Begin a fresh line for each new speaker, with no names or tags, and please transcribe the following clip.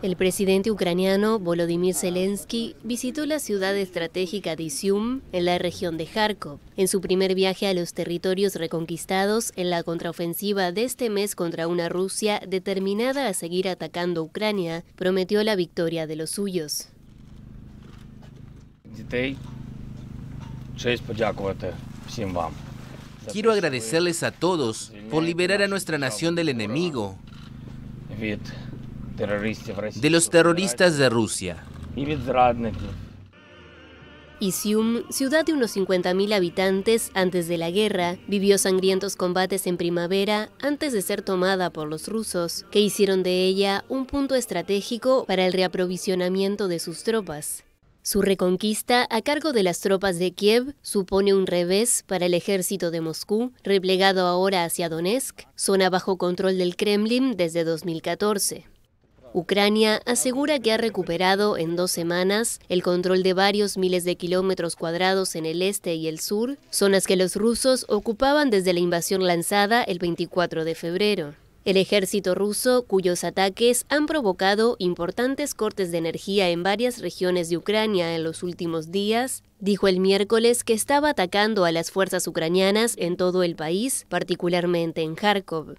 El presidente ucraniano Volodymyr Zelensky visitó la ciudad estratégica de Izium, en la región de Kharkov, en su primer viaje a los territorios reconquistados en la contraofensiva de este mes contra una Rusia determinada a seguir atacando Ucrania, prometió la victoria de los suyos.
Quiero agradecerles a todos por liberar a nuestra nación del enemigo de los terroristas de Rusia.
Isium, ciudad de unos 50.000 habitantes antes de la guerra, vivió sangrientos combates en primavera antes de ser tomada por los rusos, que hicieron de ella un punto estratégico para el reaprovisionamiento de sus tropas. Su reconquista a cargo de las tropas de Kiev supone un revés para el ejército de Moscú, replegado ahora hacia Donetsk, zona bajo control del Kremlin desde 2014. Ucrania asegura que ha recuperado en dos semanas el control de varios miles de kilómetros cuadrados en el este y el sur, zonas que los rusos ocupaban desde la invasión lanzada el 24 de febrero. El ejército ruso, cuyos ataques han provocado importantes cortes de energía en varias regiones de Ucrania en los últimos días, dijo el miércoles que estaba atacando a las fuerzas ucranianas en todo el país, particularmente en Kharkov.